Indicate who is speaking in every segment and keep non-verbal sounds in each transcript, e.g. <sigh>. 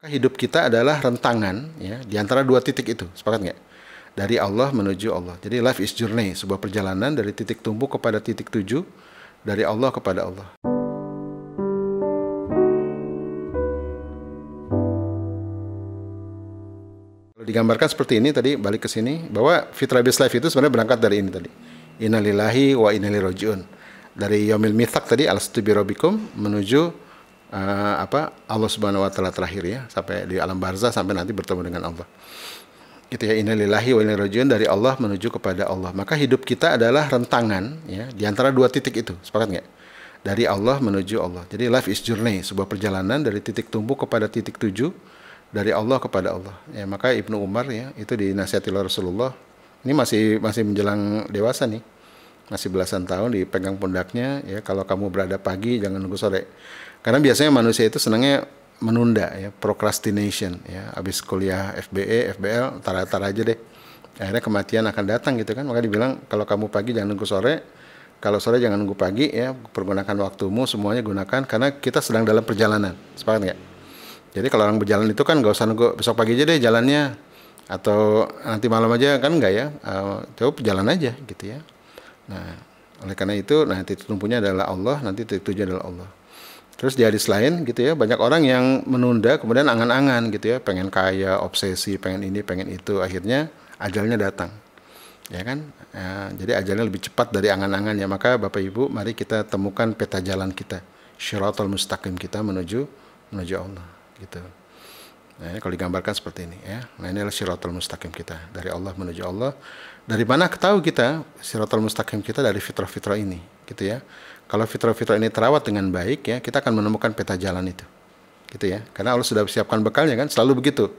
Speaker 1: Hidup kita adalah rentangan ya di antara dua titik itu, sepakat nggak? Dari Allah menuju Allah. Jadi life is journey, sebuah perjalanan dari titik tumbuh kepada titik tuju, dari Allah kepada Allah. digambarkan seperti ini tadi balik ke sini bahwa fitrah bis life itu sebenarnya berangkat dari ini tadi innalillahi wa innalillahi rojiun dari yomil mitak tadi alastu birobikum menuju uh, apa Allah Subhanahu wa taala terakhir ya sampai di alam barzah sampai nanti bertemu dengan Allah. itu ya innalillahi wa inna dari Allah menuju kepada Allah. Maka hidup kita adalah rentangan ya di antara dua titik itu. Sepakat nggak? Dari Allah menuju Allah. Jadi life is journey, sebuah perjalanan dari titik tumbuh kepada titik tuju dari Allah kepada Allah. Ya, maka Ibnu Umar ya itu dinasihati oleh Rasulullah. Ini masih masih menjelang dewasa nih. Masih belasan tahun dipegang pundaknya ya kalau kamu berada pagi jangan nunggu sore karena biasanya manusia itu senangnya menunda ya, procrastination ya. Habis kuliah FBE, FBL, tar-tar aja deh. Akhirnya kematian akan datang gitu kan. Maka dibilang kalau kamu pagi jangan nunggu sore, kalau sore jangan nunggu pagi ya, pergunakan waktumu semuanya gunakan karena kita sedang dalam perjalanan. Sepakat nggak? Jadi kalau orang berjalan itu kan nggak usah nunggu besok pagi aja deh jalannya atau nanti malam aja kan nggak ya? Uh, eh, coba jalan aja gitu ya. Nah, oleh karena itu, nanti tumpunya adalah Allah, nanti tujuannya adalah Allah. Terus di hadis lain gitu ya, banyak orang yang menunda kemudian angan-angan gitu ya, pengen kaya, obsesi, pengen ini, pengen itu, akhirnya ajalnya datang. Ya kan? Ya, jadi ajalnya lebih cepat dari angan-angan ya. Maka Bapak Ibu, mari kita temukan peta jalan kita, syiratul mustaqim kita menuju menuju Allah gitu. Nah, ya, ini kalau digambarkan seperti ini ya. Nah, ini adalah siratul mustaqim kita dari Allah menuju Allah. Dari mana tahu kita siratul mustaqim kita dari fitrah-fitrah ini, gitu ya. Kalau fitrah-fitrah ini terawat dengan baik ya, kita akan menemukan peta jalan itu. Gitu ya. Karena Allah sudah siapkan bekalnya kan, selalu begitu.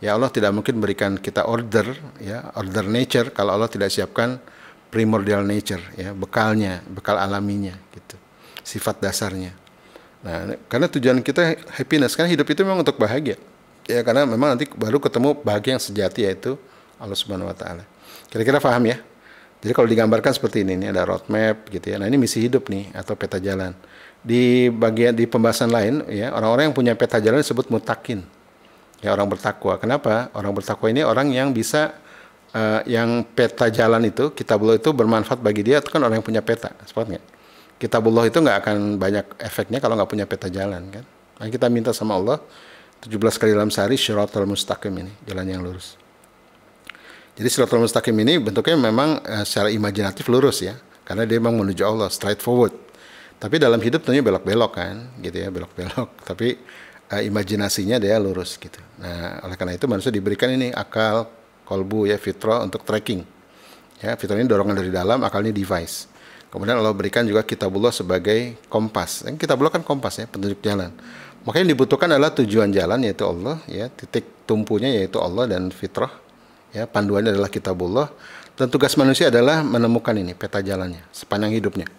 Speaker 1: Ya Allah tidak mungkin berikan kita order ya, order nature kalau Allah tidak siapkan primordial nature ya, bekalnya, bekal alaminya gitu. Sifat dasarnya. Nah, karena tujuan kita happiness kan hidup itu memang untuk bahagia ya karena memang nanti baru ketemu bahagia yang sejati yaitu Allah Subhanahu wa taala. Kira-kira paham ya? Jadi kalau digambarkan seperti ini, ini ada roadmap gitu ya. Nah ini misi hidup nih atau peta jalan. Di bagian di pembahasan lain ya orang-orang yang punya peta jalan disebut mutakin. Ya orang bertakwa. Kenapa? Orang bertakwa ini orang yang bisa uh, yang peta jalan itu kita kitabullah itu bermanfaat bagi dia itu kan orang yang punya peta. Sepakat Kita Kitabullah itu nggak akan banyak efeknya kalau nggak punya peta jalan kan. Nah, kita minta sama Allah 17 kali dalam sehari syiratul mustaqim ini, jalan yang lurus. Jadi syiratul mustaqim ini bentuknya memang eh, secara imajinatif lurus ya, karena dia memang menuju Allah, straightforward. Tapi dalam hidup tentunya belok-belok kan, gitu ya, belok-belok. <laughs> Tapi uh, imajinasinya dia lurus gitu. Nah, oleh karena itu manusia diberikan ini akal, kolbu ya, fitrah untuk tracking. Ya, fitrah ini dorongan dari dalam, akal ini device. Kemudian Allah berikan juga kitabullah sebagai kompas. Kita kitabullah kan kompas ya, petunjuk jalan. Makanya yang dibutuhkan adalah tujuan jalan yaitu Allah, ya titik tumpunya yaitu Allah dan fitrah, ya panduannya adalah kitabullah dan tugas manusia adalah menemukan ini peta jalannya sepanjang hidupnya.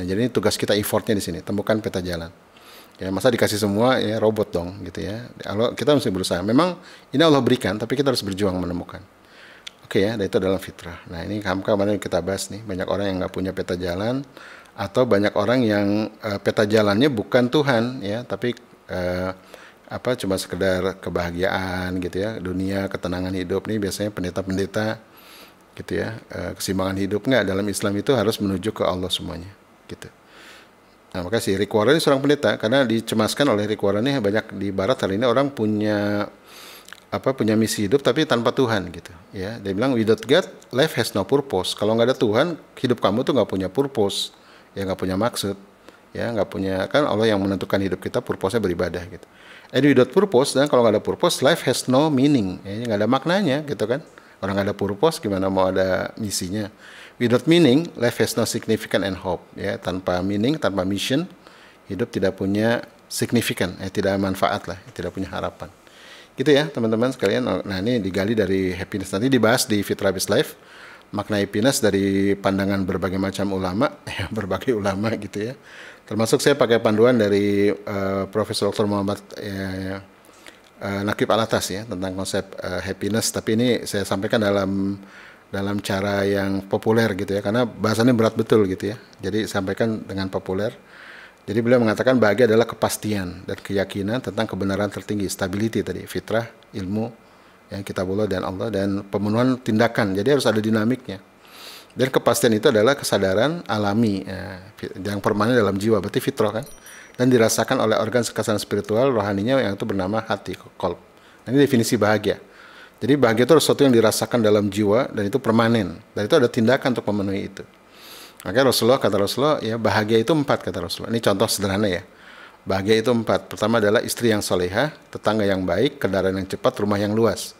Speaker 1: Nah jadi ini tugas kita effortnya di sini temukan peta jalan. Ya masa dikasih semua ya robot dong gitu ya. Kalau kita mesti berusaha. Memang ini Allah berikan tapi kita harus berjuang menemukan. Oke ya, dan itu adalah fitrah. Nah ini hamka yang kita bahas nih banyak orang yang nggak punya peta jalan atau banyak orang yang uh, peta jalannya bukan Tuhan ya tapi eh, apa cuma sekedar kebahagiaan gitu ya dunia ketenangan hidup nih biasanya pendeta-pendeta gitu ya eh, kesimbangan hidup nggak dalam Islam itu harus menuju ke Allah semuanya gitu nah maka si Rick Warren seorang pendeta karena dicemaskan oleh Rick Warren nih banyak di Barat hari ini orang punya apa punya misi hidup tapi tanpa Tuhan gitu ya dia bilang without God life has no purpose kalau nggak ada Tuhan hidup kamu tuh nggak punya purpose ya nggak punya maksud ya nggak punya kan Allah yang menentukan hidup kita purpose nya beribadah gitu and without purpose dan kalau nggak ada purpose life has no meaning ya nggak ada maknanya gitu kan orang nggak ada purpose gimana mau ada misinya without meaning life has no significant and hope ya tanpa meaning tanpa mission hidup tidak punya signifikan ya tidak manfaat lah tidak punya harapan gitu ya teman-teman sekalian nah ini digali dari happiness nanti dibahas di Fitrabis Life makna happiness dari pandangan berbagai macam ulama <laughs> ya berbagai ulama gitu ya Termasuk saya pakai panduan dari uh, Profesor Dr. Muhammad ya, uh, ya, eh, Nakib Alatas ya tentang konsep uh, happiness. Tapi ini saya sampaikan dalam dalam cara yang populer gitu ya karena bahasanya berat betul gitu ya jadi sampaikan dengan populer jadi beliau mengatakan bahagia adalah kepastian dan keyakinan tentang kebenaran tertinggi stability tadi fitrah ilmu yang kita boleh dan Allah dan pemenuhan tindakan jadi harus ada dinamiknya dan kepastian itu adalah kesadaran alami ya, yang permanen dalam jiwa, berarti fitrah kan? Dan dirasakan oleh organ kekerasan spiritual rohaninya yang itu bernama hati, kolb. Nah, ini definisi bahagia. Jadi bahagia itu sesuatu yang dirasakan dalam jiwa dan itu permanen. Dan itu ada tindakan untuk memenuhi itu. Oke Rasulullah kata Rasulullah ya bahagia itu empat kata Rasulullah. Ini contoh sederhana ya. Bahagia itu empat. Pertama adalah istri yang solehah, tetangga yang baik, kendaraan yang cepat, rumah yang luas.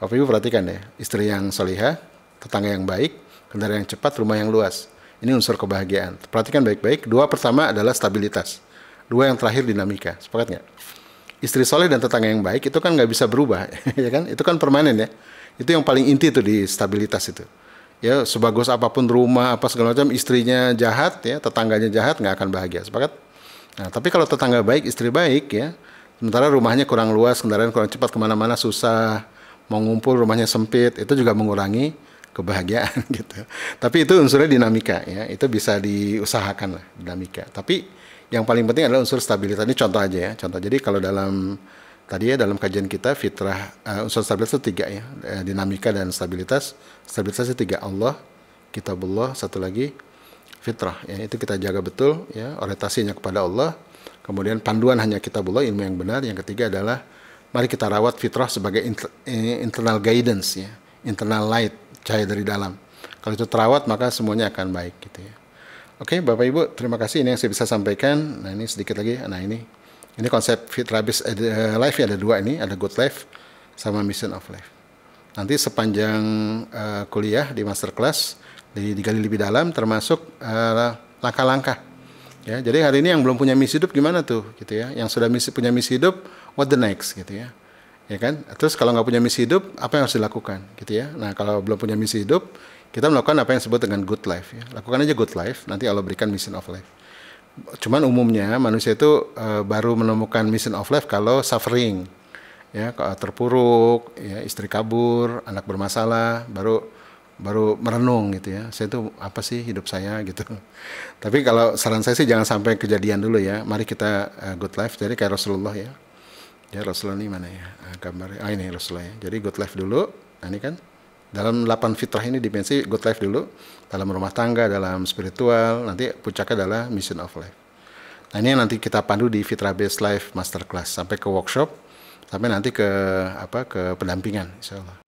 Speaker 1: Bapak Ibu perhatikan ya, istri yang soleha, tetangga yang baik, kendaraan yang cepat, rumah yang luas. Ini unsur kebahagiaan. Perhatikan baik-baik. Dua pertama adalah stabilitas. Dua yang terakhir dinamika. Sepakat nggak? Istri soleh dan tetangga yang baik itu kan nggak bisa berubah, <laughs> ya kan? Itu kan permanen ya. Itu yang paling inti itu di stabilitas itu. Ya sebagus apapun rumah apa segala macam istrinya jahat ya tetangganya jahat nggak akan bahagia. Sepakat? Nah tapi kalau tetangga baik istri baik ya sementara rumahnya kurang luas kendaraan kurang cepat kemana-mana susah mengumpul, rumahnya sempit itu juga mengurangi kebahagiaan <laughs> gitu. Tapi itu unsurnya dinamika ya, itu bisa diusahakan lah dinamika. Tapi yang paling penting adalah unsur stabilitas. Ini contoh aja ya, contoh. Jadi kalau dalam tadi ya dalam kajian kita fitrah uh, unsur stabilitas itu tiga ya, eh, dinamika dan stabilitas. Stabilitas itu tiga Allah, kitabullah, satu lagi fitrah ya itu kita jaga betul ya orientasinya kepada Allah kemudian panduan hanya kitabullah ilmu yang benar yang ketiga adalah mari kita rawat fitrah sebagai eh, internal guidance ya internal light cahaya dari dalam. Kalau itu terawat maka semuanya akan baik gitu ya. Oke, Bapak Ibu, terima kasih ini yang saya bisa sampaikan. Nah, ini sedikit lagi. Nah, ini ini konsep Fit uh, Life ya ada dua ini, ada Good Life sama Mission of Life. Nanti sepanjang uh, kuliah di Master masterclass digali lebih dalam termasuk langkah langkah-langkah ya. Jadi hari ini yang belum punya misi hidup gimana tuh gitu ya. Yang sudah misi punya misi hidup what the next gitu ya ya kan terus kalau nggak punya misi hidup apa yang harus dilakukan gitu ya nah kalau belum punya misi hidup kita melakukan apa yang disebut dengan good life ya lakukan aja good life nanti Allah berikan mission of life cuman umumnya manusia itu uh, baru menemukan mission of life kalau suffering ya terpuruk ya istri kabur anak bermasalah baru baru merenung gitu ya saya itu apa sih hidup saya <laughs> gitu tapi kalau saran saya sih jangan sampai kejadian dulu ya mari kita uh, good life jadi kayak Rasulullah ya ya Rasulullah ini mana ya eh, gambar ya? ah ini Rasulullah ya jadi good life dulu nah, ini kan dalam 8 fitrah ini dimensi good life dulu dalam rumah tangga dalam spiritual nanti puncaknya adalah mission of life nah ini yang nanti kita pandu di fitrah based life masterclass sampai ke workshop sampai nanti ke apa ke pendampingan insyaallah